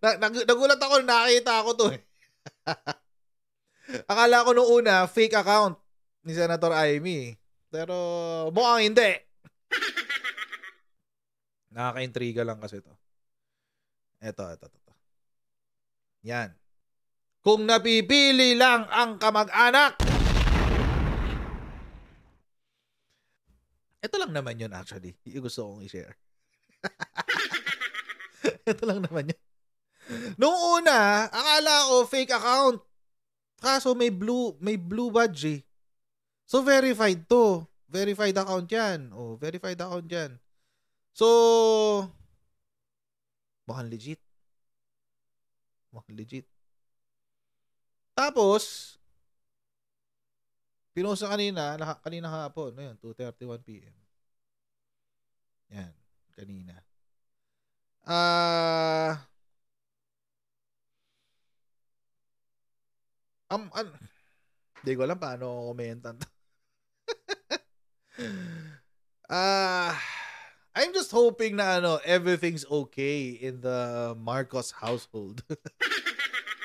Nag- nagulat ako, nakita ako to eh. Akala ko nung una, fake account ni Senator Amy. Pero mukhang hindi. Nakakaintriga lang kasi to. ito, eto, eto. Yan. Kung napipili lang ang kamag-anak. Ito lang naman yun actually. Gusto kong i-share. Ito lang naman yun. Noong una, akala ko fake account. Kaso may blue, may blue badge eh. So verified to. Verified account yan. oh, verified account yan. So, mukhang legit. Mukhang legit. Tapos, pinost na kanina, kanina hapon, ayun, 2.31 p.m. Yan, kanina. Ah, uh, Um, an- Hindi ko alam paano kumentan to. Ah... uh, I'm just hoping na ano, everything's okay in the Marcos household.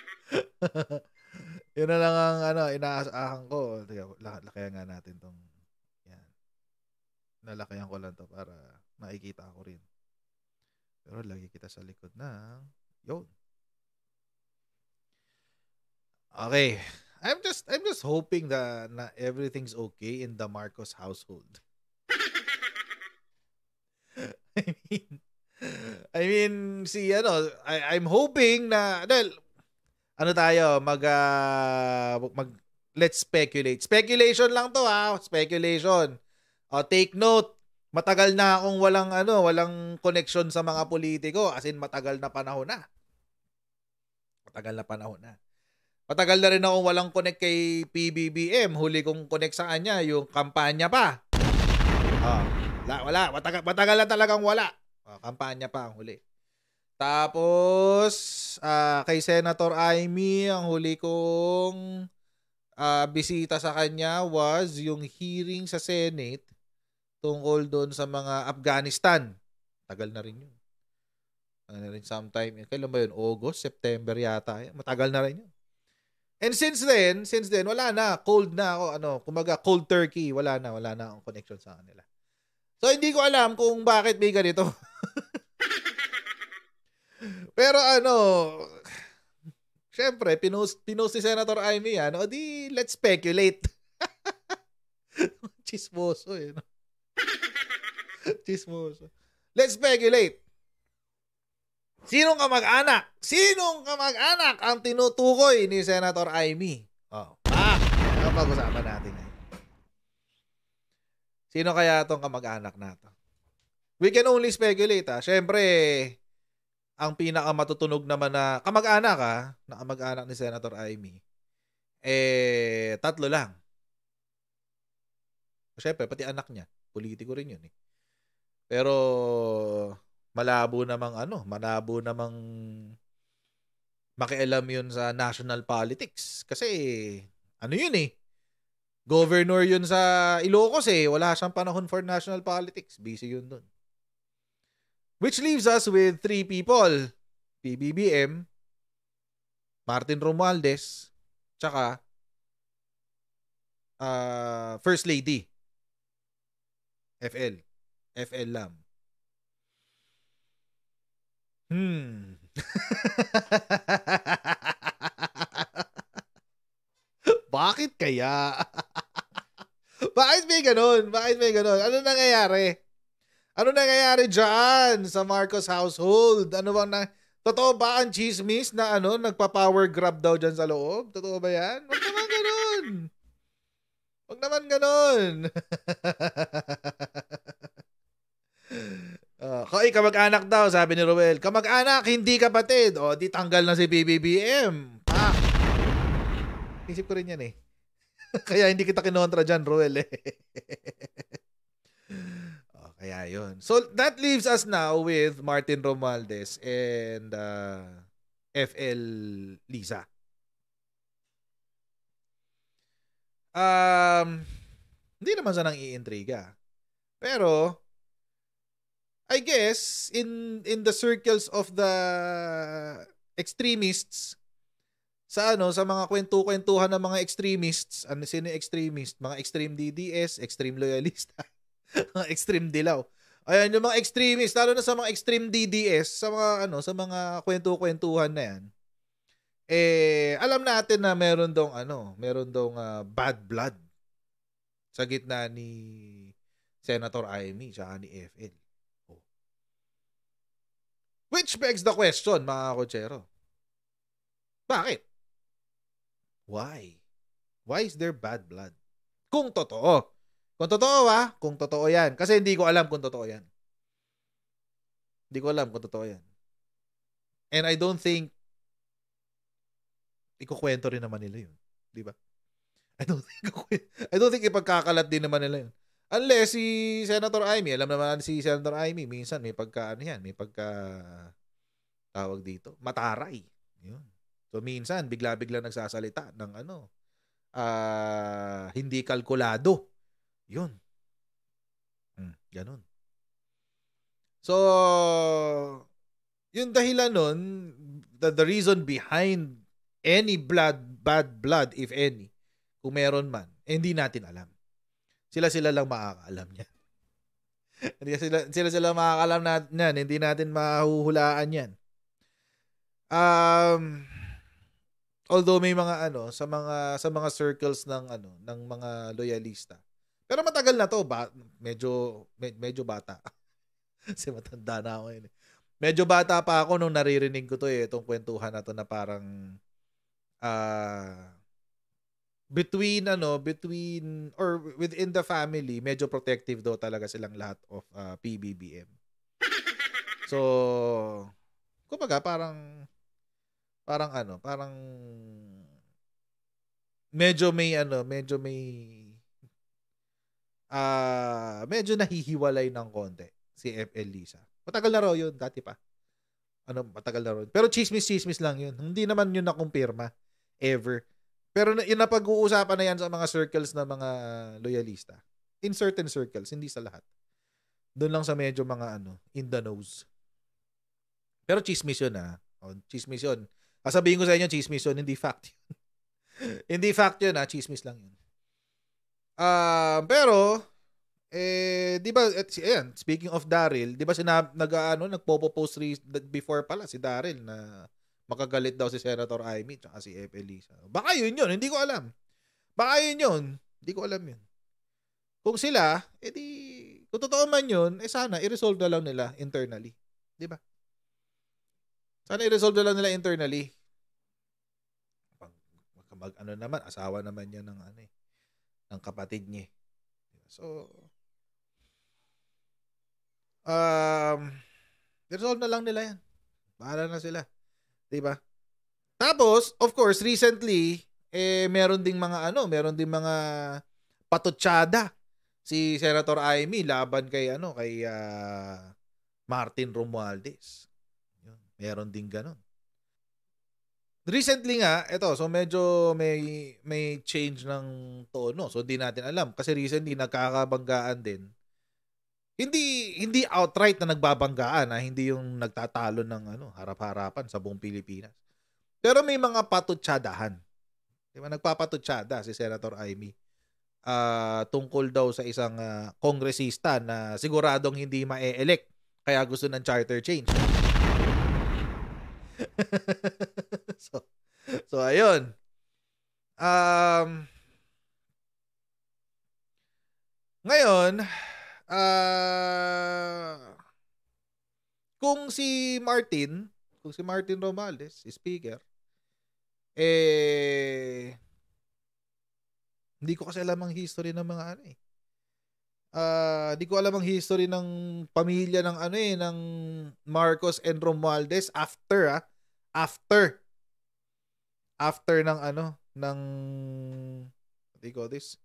Yun na lang ang ano, inaasahan ko. Teka, lakayan nga natin tong yan. Nalakayan ko lang to para makikita ko rin. Pero lagi kita sa likod ng yun. Okay. I'm just I'm just hoping that na everything's okay in the Marcos household. I mean, I mean see si know I I'm hoping na well ano tayo mag uh, mag let's speculate. Speculation lang to ha, speculation. Uh, take note, matagal na akong walang ano, walang connection sa mga politiko as in matagal na panahon na. Matagal na panahon na. Matagal na rin akong walang connect kay PBBM. Huli kong connect sa kanya, yung kampanya pa. Ah, wala, wala. Matagal, matagal na talagang wala. Ah, kampanya pa ang huli. Tapos, ah, kay Senator Amy, ang huli kong ah, bisita sa kanya was yung hearing sa Senate tungkol doon sa mga Afghanistan. Tagal na rin yun. Ano na rin sometime. Kailan ba yun? August, September yata. Matagal na rin yun. And since then, since then, wala na. Cold na ako. Ano, kumaga, cold turkey. Wala na. Wala na akong connection sa kanila. So, hindi ko alam kung bakit may ganito. Pero ano, syempre, pinost, pinost ni Senator Amy yan. O di, let's speculate. Chismoso eh. No? Chismoso. Let's speculate. Sinong kamag-anak? Sinong kamag-anak ang tinutukoy ni Senator Amy? Oh, ah, pag-usapan natin ngayon. Sino kaya itong kamag-anak nato? We can only speculate ha. Ah. Siyempre, ang pinakamatutunog naman na kamag-anak ah, na kamag-anak ni Senator Amy, eh, tatlo lang. Siyempre, pati anak niya. Politiko rin yun eh. Pero, malabo namang ano, malabo namang makialam yun sa national politics. Kasi, ano yun eh, governor yun sa Ilocos eh. Wala siyang panahon for national politics. Busy yun dun. Which leaves us with three people. PBBM, Martin Romualdez, tsaka uh, First Lady. FL. FL Lam. Hmm. Bakit kaya? Bakit may ganun? Bakit may ganun? Ano nangyayari? Ano nangyayari dyan sa Marcos household? Ano bang na... Totoo ba ang chismis na ano, nagpa-power grab daw dyan sa loob? Totoo ba yan? Huwag naman ganun! Huwag naman ganun! Uh, Hoy, kamag-anak daw, sabi ni Ruel. Kamag-anak, hindi kapatid. O, di tanggal na si BBBM. Pak! Isip ko rin yan eh. kaya hindi kita kinontra dyan, Ruel eh. oh, kaya yun. So, that leaves us now with Martin Romualdez and uh, ah, FL Lisa. Um, hindi naman siya nang iintriga. Pero, I guess in in the circles of the extremists sa ano sa mga kwento-kwentuhan ng mga extremists, ano sino yung extremist? Mga extreme DDS, extreme loyalista, mga extreme dilaw. Ayan yung mga extremist, lalo na sa mga extreme DDS, sa mga ano, sa mga kwento-kwentuhan na 'yan. Eh alam natin na meron dong ano, meron dong uh, bad blood sa gitna ni Senator Amy sa ni FL. Which begs the question, mga kotsero. Bakit? Why? Why is there bad blood? Kung totoo. Kung totoo ha, kung totoo yan. Kasi hindi ko alam kung totoo yan. Hindi ko alam kung totoo yan. And I don't think ikukwento rin naman nila yun. Di ba? I don't think I don't think ipagkakalat din naman nila yun. Unless si Senator Amy, alam naman si Senator Amy, minsan may pagka ano yan, may pagka tawag dito, mataray. Yun. So minsan bigla-bigla nagsasalita ng ano, uh, hindi kalkulado. Yun. Mm, ganun. So, yung dahilan nun, the, the reason behind any blood, bad blood, if any, kung meron man, eh, hindi natin alam sila-sila lang makakaalam niya. Hindi sila sila sila makakaalam natin yan. Hindi natin mahuhulaan yan. Um, although may mga ano sa mga sa mga circles ng ano ng mga loyalista. Pero matagal na to, ba, medyo med, medyo bata. Kasi matanda na ako yun. Eh. Medyo bata pa ako nung naririnig ko to eh, itong kwentuhan na to na parang ah uh, between ano between or within the family medyo protective daw talaga silang lahat of uh, ah, PBBM so kumbaga parang parang ano parang medyo may ano medyo may ah uh, medyo nahihiwalay ng konti si FL Lisa matagal na raw yun dati pa ano matagal na raw pero chismis chismis lang yun hindi naman yun nakumpirma ever pero inapag-uusapan na yan sa mga circles ng mga ah, loyalista. In certain circles, hindi sa lahat. Doon lang sa medyo mga ano, in the nose. Pero chismis yun ha. Ah. O, chismis yun. Kasabihin ko sa inyo, chismis yun. Hindi fact yun. hindi fact yun ha. Ah. Chismis lang yun. Uh, pero, eh, di ba, et, eh, ayan, speaking of Daryl, di ba sinab, nag, ano, nagpo-post before pala si Daryl na Makagalit daw si Senator Amy at si F. Elisa. Baka yun yun, hindi ko alam. Baka yun yun, hindi ko alam yun. Kung sila, edi, kung totoo man yun, eh sana i-resolve na lang nila internally. Di ba? Sana i-resolve na lang nila internally. Pag, mag, ano naman, asawa naman niya ng, ano eh, ng kapatid niya. Eh. So, um, i-resolve na lang nila yan. Bahala na sila. 'Di ba? Tapos, of course, recently, eh meron ding mga ano, meron ding mga patutsyada si Senator Amy laban kay ano, kay uh, Martin Romualdez. Yun, meron ding ganun. Recently nga, ito, so medyo may may change ng tono. So di natin alam kasi recently nagkakabanggaan din hindi hindi outright na nagbabanggaan, ah, hindi yung nagtatalo ng ano, harap-harapan sa buong Pilipinas. Pero may mga patutsadahan. Di ba? Nagpapatutsyada si Senator Amy uh, ah, tungkol daw sa isang uh, kongresista na siguradong hindi ma-elect kaya gusto ng charter change. so, so ayun. Um, ngayon, uh, kung si Martin, kung si Martin Romales, si speaker, eh, hindi ko kasi alam ang history ng mga ano eh. Uh, ah, di ko alam ang history ng pamilya ng ano eh, ng Marcos and Romualdez after ah. After. After ng ano, ng, what do you call this?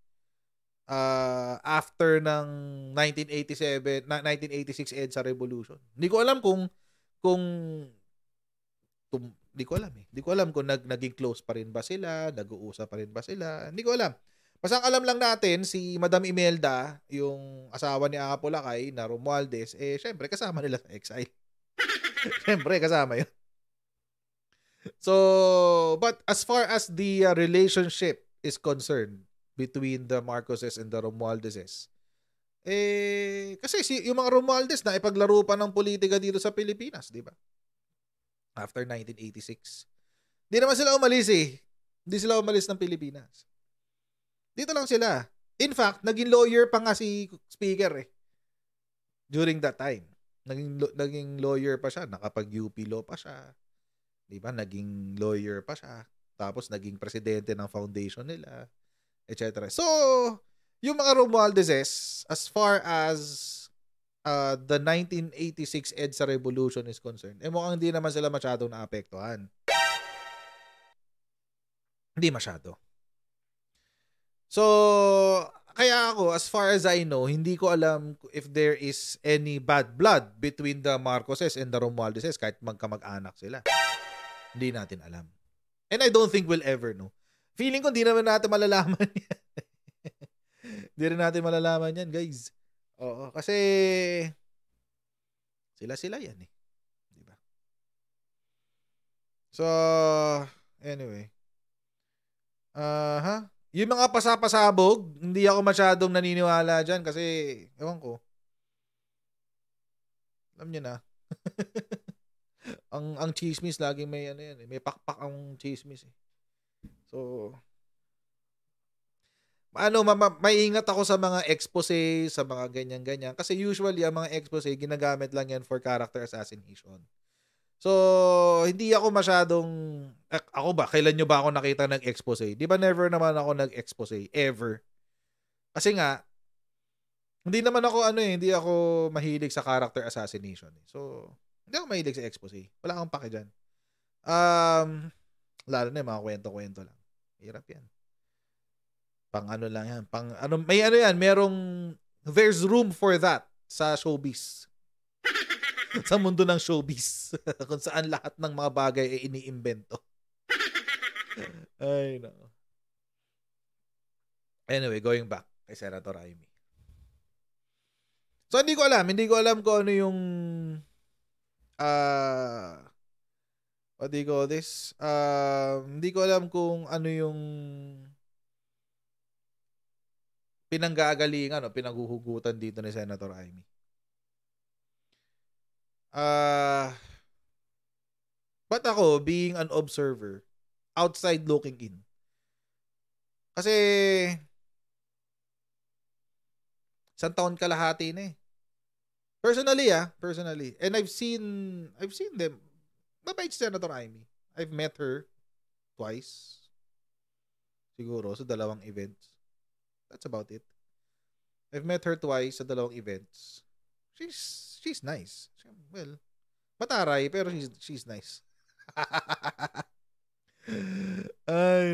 uh, after ng 1987 na 1986 EDSA revolution. Hindi ko alam kung kung hindi ko alam eh. Hindi ko alam kung nag, naging close pa rin ba sila, nag-uusap pa rin ba sila. Hindi ko alam. Basta alam lang natin si Madam Imelda, yung asawa ni Apolakay na Romualdez, eh syempre kasama nila sa exile. syempre kasama 'yun. So, but as far as the uh, relationship is concerned, between the Marcoses and the Romualdeses. Eh, kasi si, yung mga Romualdez na ipaglaro pa ng politika dito sa Pilipinas, di ba? After 1986. Di naman sila umalis eh. Hindi sila umalis ng Pilipinas. Dito lang sila. In fact, naging lawyer pa nga si Speaker eh. During that time. Naging, naging lawyer pa siya. Nakapag-UP law pa siya. Di ba? Naging lawyer pa siya. Tapos naging presidente ng foundation nila etc. So, yung mga Romualdezes, as far as uh, the 1986 EDSA Revolution is concerned, eh mukhang hindi naman sila masyadong naapektuhan. Hindi masyado. So, kaya ako, as far as I know, hindi ko alam if there is any bad blood between the Marcoses and the Romualdeses kahit magkamag-anak sila. Hindi natin alam. And I don't think we'll ever know. Feeling ko, hindi naman natin malalaman yan. Hindi rin natin malalaman yan, guys. Oo, kasi sila-sila yan eh. Di ba? So, anyway. Aha. uh Yung mga pasapasabog, hindi ako masyadong naniniwala dyan kasi, ewan ko. Alam niyo na. ang ang chismis laging may ano yan eh. May pakpak ang chismis eh. So, ano, ma- ma- maingat ako sa mga expose, sa mga ganyan-ganyan. Kasi usually, ang mga expose, ginagamit lang yan for character assassination. So, hindi ako masyadong, eh, ako ba, kailan nyo ba ako nakita nag-expose? Di ba never naman ako nag-expose, ever. Kasi nga, hindi naman ako ano eh, hindi ako mahilig sa character assassination. Eh. So, hindi ako mahilig sa expose. Wala akong pake dyan. Um, lalo na yung mga kwento-kwento lang. Hirap yan. Pang ano lang yan. Pang, ano, may ano yan, merong, there's room for that sa showbiz. sa mundo ng showbiz. Kung saan lahat ng mga bagay ay iniimbento. ay, no. Anyway, going back kay Senator Amy. So, hindi ko alam. Hindi ko alam kung ano yung uh, what do you call this? Uh, hindi ko alam kung ano yung pinanggagalingan o pinaghuhugutan dito ni Senator Amy. Uh, but ako, being an observer, outside looking in. Kasi, isang taon kalahati na eh. Personally ah, personally. And I've seen, I've seen them, Mabait si Senator Amy. I've met her twice. Siguro, sa dalawang events. That's about it. I've met her twice sa dalawang events. She's she's nice. Well, mataray pero she's she's nice. I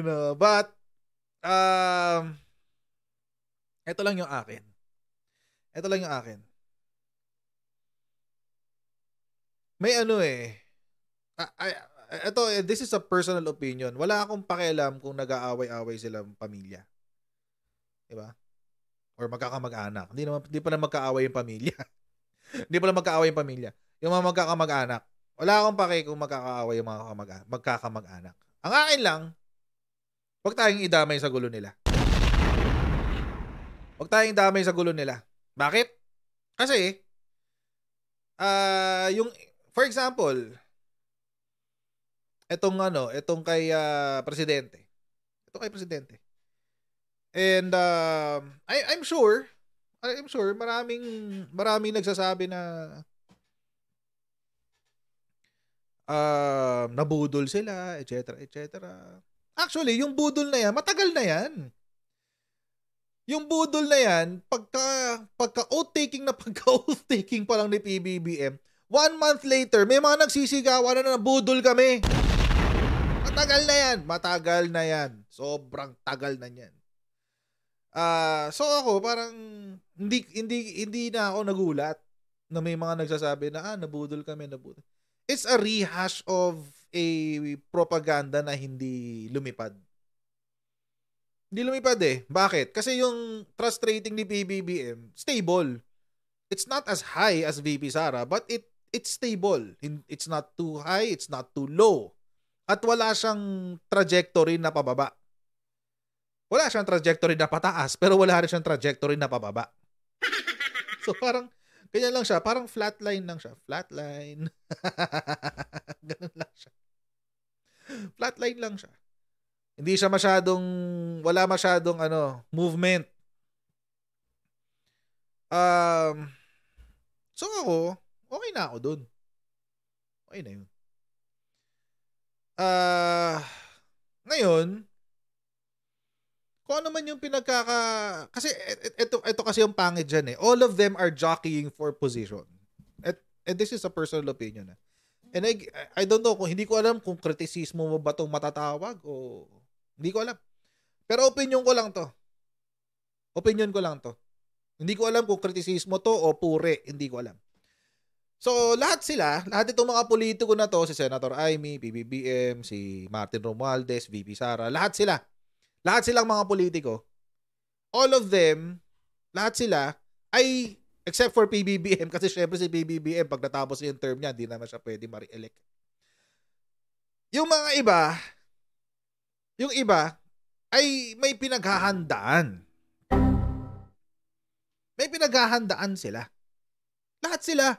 know. But um ito lang yung akin. Ito lang yung akin. May ano eh. I, I, ito, eh, this is a personal opinion. Wala akong pakialam kung nag-aaway-away silang pamilya. Diba? Or magkakamag-anak. Hindi, naman, hindi pa na magkaaway yung pamilya. hindi pa na magkaaway yung pamilya. Yung mga magkakamag-anak. Wala akong pake kung magkakaaway yung mga kamag- magkakamag-anak. Ang akin lang, huwag tayong idamay sa gulo nila. Huwag tayong damay sa gulo nila. Bakit? Kasi, ah uh, yung, for example, etong ano, etong kay uh, presidente. Ito kay presidente. And uh, I I'm sure I'm sure maraming maraming nagsasabi na uh, nabudol sila, etc., etc. Actually, yung budol na yan, matagal na yan. Yung budol na yan, pagka, pagka oath-taking na pagka oath-taking pa lang ni PBBM, one month later, may mga nagsisigawan na na budol kami. Matagal na yan. Matagal na yan. Sobrang tagal na yan. Ah, uh, so ako parang hindi hindi hindi na ako nagulat na may mga nagsasabi na ah nabudol kami, nabudol. It's a rehash of a propaganda na hindi lumipad. Hindi lumipad eh. Bakit? Kasi yung trust rating ni PBBM, stable. It's not as high as VP Sara, but it it's stable. It's not too high, it's not too low at wala siyang trajectory na pababa. Wala siyang trajectory na pataas pero wala rin siyang trajectory na pababa. So parang ganyan lang siya, parang flatline lang siya, flatline. Ganun lang siya. Flatline lang siya. Hindi siya masyadong wala masyadong ano, movement. Um, so ako, okay na ako doon. Okay na yun uh, ngayon, kung ano man yung pinagkaka... Kasi ito, e, e, ito kasi yung pangit dyan eh. All of them are jockeying for position. At, and this is a personal opinion. Eh. And I, I don't know, kung hindi ko alam kung kritisismo mo ba itong matatawag o... Hindi ko alam. Pero opinion ko lang to. Opinion ko lang to. Hindi ko alam kung kritisismo to o pure. Hindi ko alam. So, lahat sila, lahat itong mga politiko na to, si Senator Amy, PBBM, si Martin Romualdez, VP Sara, lahat sila. Lahat silang mga politiko. All of them, lahat sila, ay, except for PBBM, kasi syempre si PBBM, pag natapos yung term niya, hindi naman siya pwede ma-re-elect. Yung mga iba, yung iba, ay may pinaghahandaan. May pinaghahandaan sila. Lahat sila.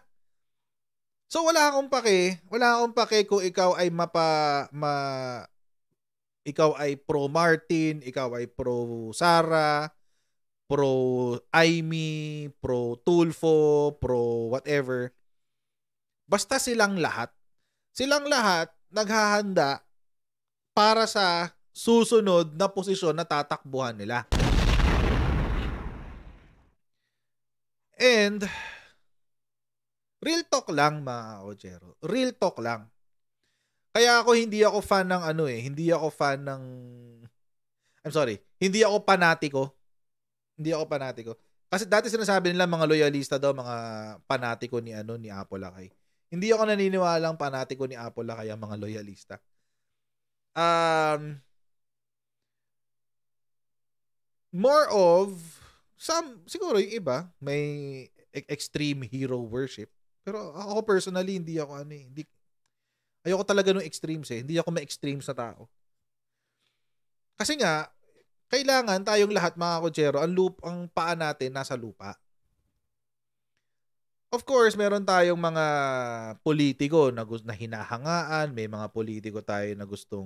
So wala akong pake, wala akong pake kung ikaw ay mapa ma ikaw ay pro Martin, ikaw ay pro Sara, pro Aimee, pro Tulfo, pro whatever. Basta silang lahat. Silang lahat naghahanda para sa susunod na posisyon na tatakbuhan nila. And Real talk lang, mga Ojero. Real talk lang. Kaya ako hindi ako fan ng ano eh, hindi ako fan ng I'm sorry, hindi ako panatiko. Hindi ako panatiko. Kasi dati sinasabi nila mga loyalista daw, mga panatiko ni ano ni Apolakay. Hindi ako naniniwala ang panatiko ni Apolakay ang mga loyalista. Um, more of some siguro yung iba may e-, extreme hero worship pero ako personally, hindi ako ano eh. Hindi, ayoko talaga ng extremes eh. Hindi ako ma-extremes na tao. Kasi nga, kailangan tayong lahat mga kotsero, ang, loop, ang paa natin nasa lupa. Of course, meron tayong mga politiko na, na hinahangaan, may mga politiko tayo na gustong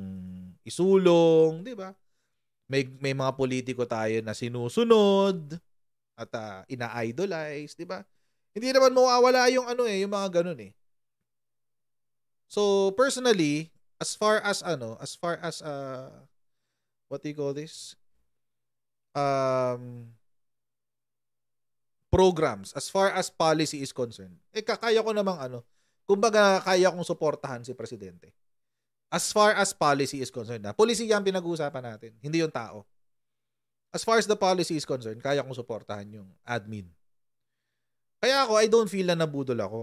isulong, di ba? May, may mga politiko tayo na sinusunod at uh, ina-idolize, di ba? Hindi naman mawawala yung ano eh, yung mga ganun eh. So, personally, as far as ano, as far as uh, what do you call this? Um, programs, as far as policy is concerned, eh kakaya ko namang ano, kumbaga kaya kong suportahan si presidente. As far as policy is concerned, na ah, policy yan pinag-uusapan natin, hindi yung tao. As far as the policy is concerned, kaya kong suportahan yung admin. Kaya ako, I don't feel na nabudol ako.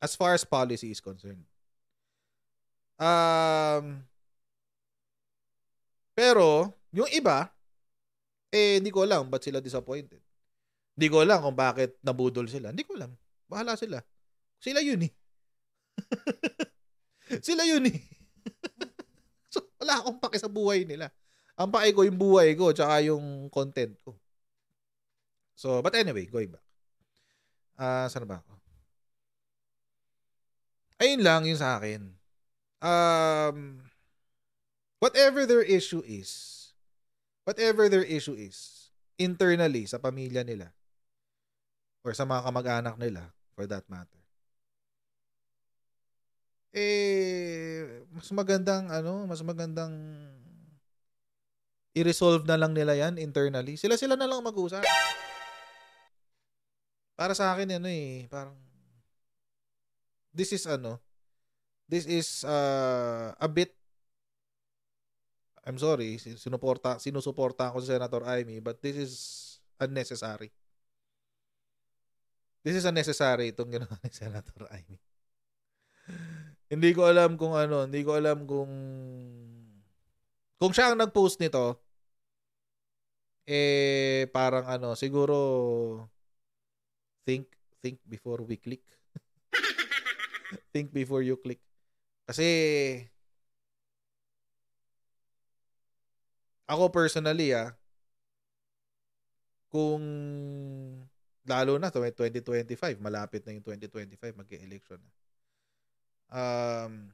As far as policy is concerned. Um, pero, yung iba, eh, hindi ko alam ba't sila disappointed. Hindi ko alam kung bakit nabudol sila. Hindi ko alam. Bahala sila. Sila yun eh. sila yun eh. so, wala akong pake sa buhay nila. Ang pake ko yung buhay ko tsaka yung content ko. So, but anyway, going back. Ah, uh, saan ba ako? Ayun lang yung sa akin. Um, whatever their issue is, whatever their issue is, internally sa pamilya nila or sa mga kamag-anak nila for that matter. Eh, mas magandang ano, mas magandang i-resolve na lang nila yan internally. Sila-sila na lang mag-usap para sa akin ano eh, parang this is ano, this is uh, a bit I'm sorry, sinuporta, sinusuporta ako sa Senator Amy, but this is unnecessary. This is unnecessary itong ginawa ni Senator Amy. hindi ko alam kung ano, hindi ko alam kung kung siya ang nag-post nito eh parang ano, siguro think think before we click. think before you click. Kasi ako personally ah kung lalo na 2025 malapit na yung 2025 mag-election na. Um,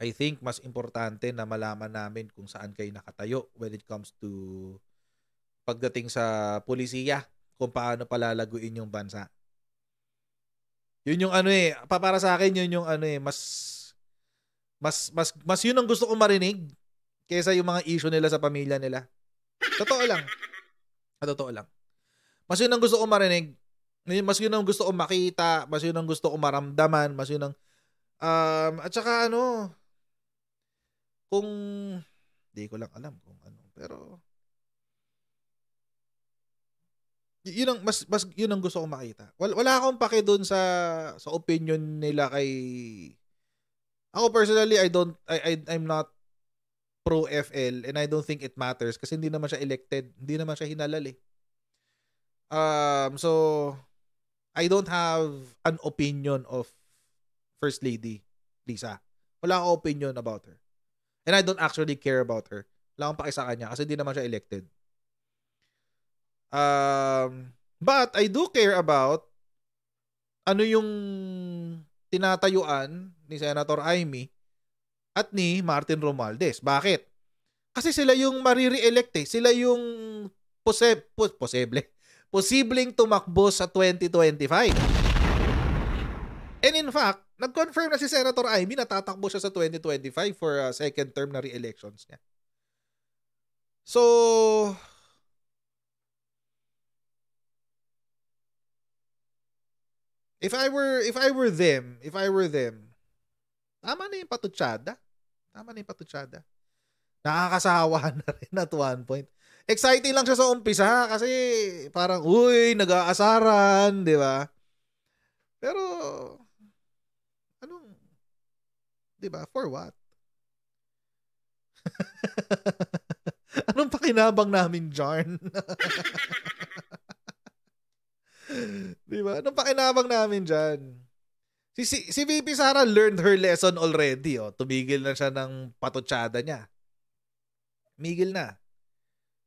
I think mas importante na malaman namin kung saan kayo nakatayo when it comes to pagdating sa polisiya kung paano palalaguin yung bansa. Yun yung ano eh, para sa akin yun yung ano eh, mas mas mas mas yun ang gusto kong marinig kaysa yung mga issue nila sa pamilya nila. Totoo lang. Ah, totoo lang. Mas yun ang gusto kong marinig. Mas yun ang gusto kong makita. Mas yun ang gusto kong maramdaman. Mas yun ang... Um, at saka ano... Kung... Hindi ko lang alam kung ano. Pero... yun ang mas mas yun ang gusto kong makita. Wala, wala akong paki doon sa sa opinion nila kay Ako personally I don't I, I I'm not pro FL and I don't think it matters kasi hindi naman siya elected, hindi naman siya hinalal eh. Um so I don't have an opinion of First Lady Lisa. Wala akong opinion about her. And I don't actually care about her. Wala akong paki sa kanya kasi hindi naman siya elected. Um, but I do care about ano yung tinatayuan ni Senator Amy at ni Martin Romualdez. Bakit? Kasi sila yung marire-elect eh. Sila yung pose- po- posible. Posibleng tumakbo sa 2025. And in fact, nag-confirm na si Senator Amy na tatakbo siya sa 2025 for uh, second term na re-elections niya. So, If I were if I were them, if I were them, tama na yung patutsada. Tama na yung patutsada. Nakakasawa na rin at one point. Exciting lang siya sa umpisa kasi parang, uy, nag-aasaran, di ba? Pero, anong, di ba, for what? anong pakinabang namin, Jarn? Di ba? Anong pakinabang namin dyan? Si, si, si VP Sara learned her lesson already. Oh. Tumigil na siya ng patutsada niya. Migil na.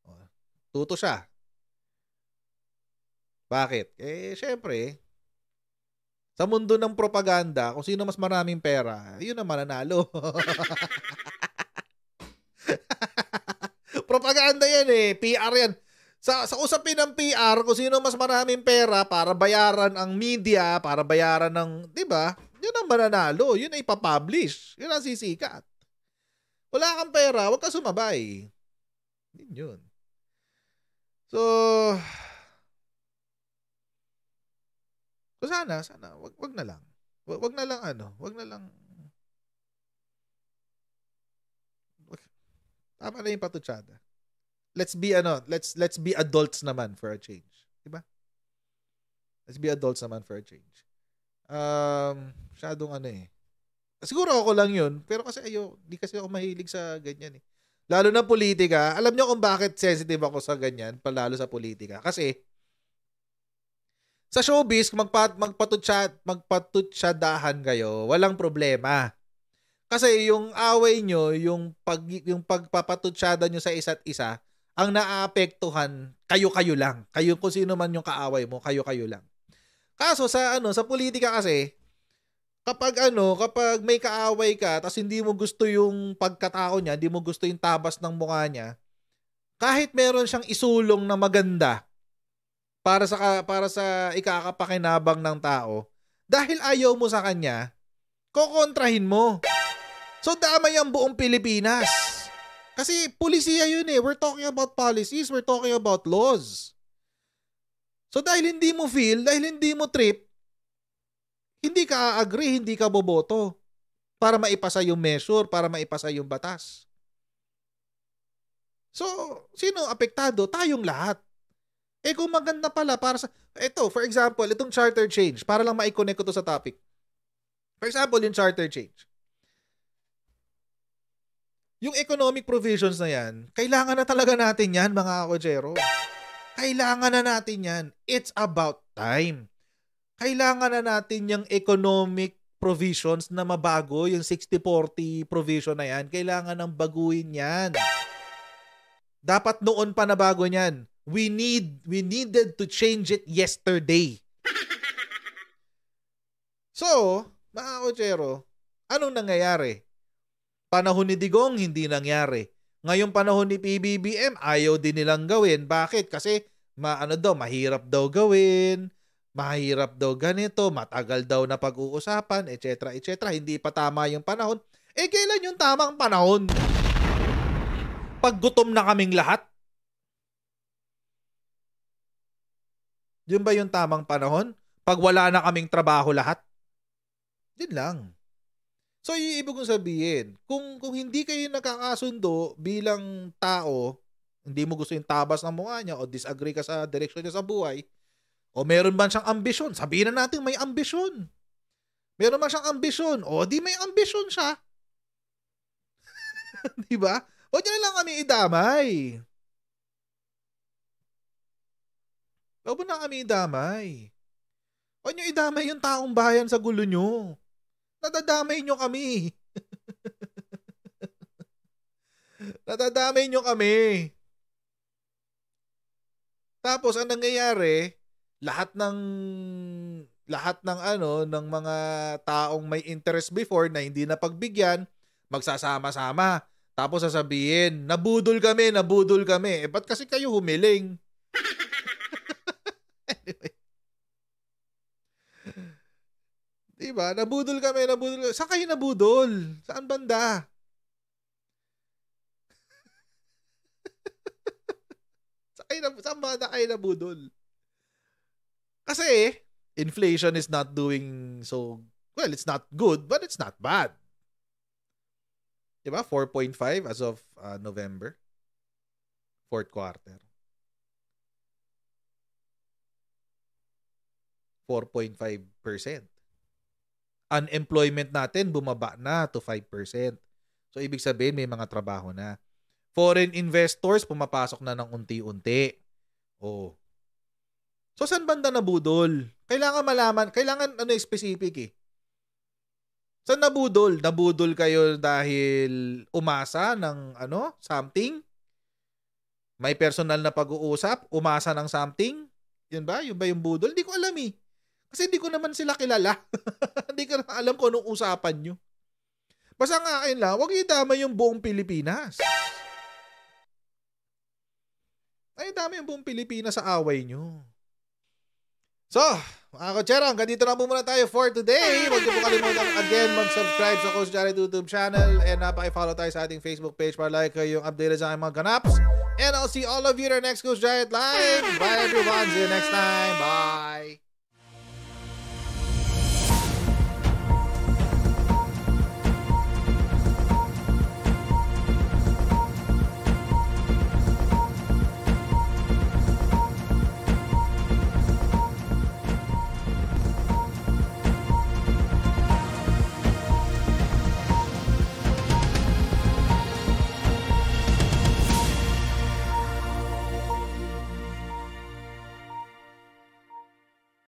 Oh, tuto siya. Bakit? Eh, syempre, sa mundo ng propaganda, kung sino mas maraming pera, yun ang mananalo. propaganda yan eh. PR yan. Sa, sa usapin ng PR, kung sino mas maraming pera para bayaran ang media, para bayaran ng, di ba? Yun ang mananalo. Yun ay papublish. Yun ang sisikat. Wala kang pera, huwag ka sumabay. Yun yun. So, so sana, sana, wag, wag na lang. Wag, wag na lang ano, wag na lang Tama na yung patutsada let's be ano, let's let's be adults naman for a change, 'di ba? Let's be adults naman for a change. Um, masyadong ano eh. Siguro ako lang 'yun, pero kasi ayo, di kasi ako mahilig sa ganyan eh. Lalo na politika. Alam niyo kung bakit sensitive ako sa ganyan, palalo sa politika. Kasi sa showbiz, magpa magpatutsa magpatutsadahan kayo, walang problema. Kasi yung away nyo, yung, pag, yung pagpapatutsada nyo sa isa't isa, ang naaapektuhan kayo-kayo lang. Kayo kung sino man yung kaaway mo, kayo-kayo lang. Kaso sa ano, sa politika kasi kapag ano, kapag may kaaway ka tapos hindi mo gusto yung pagkatao niya, hindi mo gusto yung tabas ng mukha niya, kahit meron siyang isulong na maganda para sa para sa ikakapakinabang ng tao, dahil ayaw mo sa kanya, kokontrahin mo. So damay ang buong Pilipinas. Kasi polisiya yun eh. We're talking about policies, we're talking about laws. So dahil hindi mo feel, dahil hindi mo trip, hindi ka agree, hindi ka boboto para maipasa yung measure, para maipasa yung batas. So, sino apektado? Tayong lahat. Eh kung maganda pala para sa... Ito, for example, itong charter change, para lang ma ko to sa topic. For example, yung charter change. Yung economic provisions na yan, kailangan na talaga natin yan, mga kojero. Kailangan na natin yan. It's about time. Kailangan na natin yung economic provisions na mabago, yung 60-40 provision na yan. Kailangan ng baguhin yan. Dapat noon pa na bago niyan. We need, we needed to change it yesterday. So, mga kojero, anong nangyayari? Panahon ni Digong, hindi nangyari. Ngayon panahon ni PBBM, ayaw din nilang gawin. Bakit? Kasi maano daw, mahirap daw gawin, mahirap daw ganito, matagal daw na pag-uusapan, etc. etc. Hindi pa tama yung panahon. Eh kailan yung tamang panahon? Pag gutom na kaming lahat? Yun ba yung tamang panahon? Pag wala na kaming trabaho lahat? Din lang. So, yung ibig kong sabihin, kung, kung hindi kayo nakakasundo bilang tao, hindi mo gusto yung tabas ng mukha niya o disagree ka sa direksyon niya sa buhay, o meron ba siyang ambisyon, sabihin na natin may ambisyon. Meron ba siyang ambisyon, o di may ambisyon siya. di ba? Huwag niyo lang kami idamay. Huwag mo na kami idamay. Huwag niyo idamay yung taong bayan sa gulo niyo. Nadadamay nyo kami. Nadadamay nyo kami. Tapos ang nangyayari, lahat ng lahat ng ano ng mga taong may interest before na hindi na pagbigyan, magsasama-sama. Tapos sasabihin, nabudol kami, nabudol kami. Eh, ba't kasi kayo humiling? anyway. Diba? Nabudol kami, nabudol. Saan kayo nabudol? Saan banda? saan, kayo, saan banda kayo nabudol? Kasi, inflation is not doing so, well, it's not good, but it's not bad. Diba? 4.5 as of uh, November. Fourth quarter. 4.5% unemployment natin bumaba na to 5%. So ibig sabihin may mga trabaho na. Foreign investors pumapasok na ng unti-unti. Oh. So saan banda na budol? Kailangan malaman, kailangan ano specific eh. Saan nabudol? Nabudol kayo dahil umasa ng ano, something? May personal na pag-uusap? Umasa ng something? Yun ba? Yun ba yung budol? Hindi ko alam eh. Kasi hindi ko naman sila kilala. hindi ko naman alam kung anong usapan nyo. Basta ang akin lang, huwag idama yung buong Pilipinas. Ay, dami yung buong Pilipinas sa away nyo. So, mga kotserang, ganito na po muna tayo for today. Huwag niyo po kalimutan again mag-subscribe sa Coach Jared YouTube channel and napaki-follow tayo sa ating Facebook page para like yung updated sa aking mga ganaps. And I'll see all of you in our next Coach Jared Live. Bye everyone. See you next time. Bye.